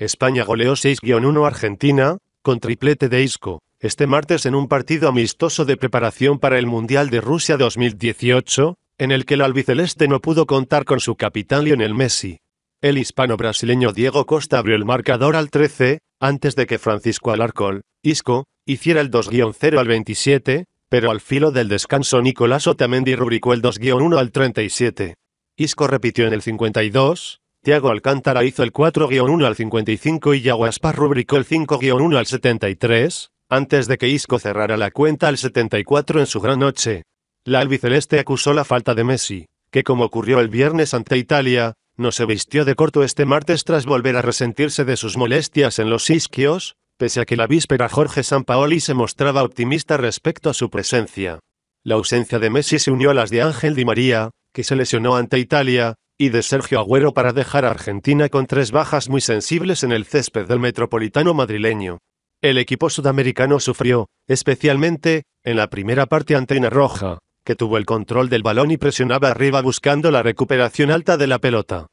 España goleó 6-1 Argentina, con triplete de Isco, este martes en un partido amistoso de preparación para el Mundial de Rusia 2018, en el que el albiceleste no pudo contar con su capitán Lionel Messi. El hispano-brasileño Diego Costa abrió el marcador al 13, antes de que Francisco Alarcón, Isco, hiciera el 2-0 al 27, pero al filo del descanso Nicolás Otamendi rubricó el 2-1 al 37. Isco repitió en el 52, Tiago Alcántara hizo el 4-1 al 55 y Yaguaspar rubricó el 5-1 al 73, antes de que Isco cerrara la cuenta al 74 en su gran noche. La albiceleste acusó la falta de Messi, que como ocurrió el viernes ante Italia, no se vistió de corto este martes tras volver a resentirse de sus molestias en los isquios, pese a que la víspera Jorge Sampaoli se mostraba optimista respecto a su presencia. La ausencia de Messi se unió a las de Ángel Di María, que se lesionó ante Italia, y de Sergio Agüero para dejar a Argentina con tres bajas muy sensibles en el césped del metropolitano madrileño. El equipo sudamericano sufrió, especialmente, en la primera parte ante Roja, que tuvo el control del balón y presionaba arriba buscando la recuperación alta de la pelota.